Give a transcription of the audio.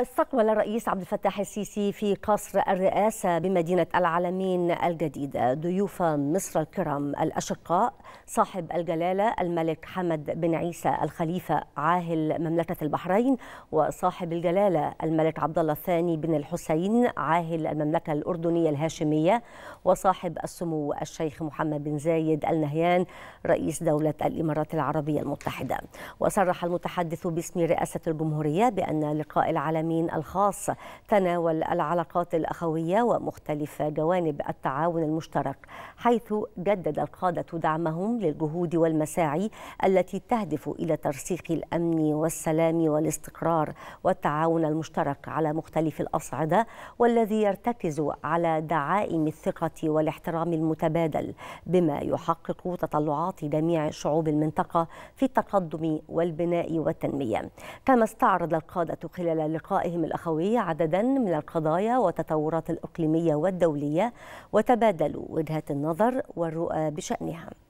استقبل الرئيس عبد الفتاح السيسي في قصر الرئاسة بمدينة العالمين الجديدة ضيوف مصر الكرام الأشقاء صاحب الجلالة الملك حمد بن عيسى الخليفة عاهل مملكة البحرين وصاحب الجلالة الملك عبد الله الثاني بن الحسين عاهل المملكة الأردنية الهاشمية وصاحب السمو الشيخ محمد بن زايد النهيان رئيس دولة الإمارات العربية المتحدة وصرح المتحدث باسم رئاسة الجمهورية بأن لقاء العالمين العالمين الخاص تناول العلاقات الأخوية ومختلف جوانب التعاون المشترك حيث جدد القادة دعمهم للجهود والمساعي التي تهدف إلى ترسيخ الأمن والسلام والاستقرار والتعاون المشترك على مختلف الأصعدة والذي يرتكز على دعائم الثقة والاحترام المتبادل بما يحقق تطلعات جميع شعوب المنطقة في التقدم والبناء والتنمية كما استعرض القادة خلال لقاء أصدقائهم الأخوي عددا من القضايا والتطورات الإقليمية والدولية وتبادلوا وجهات النظر والرؤى بشأنها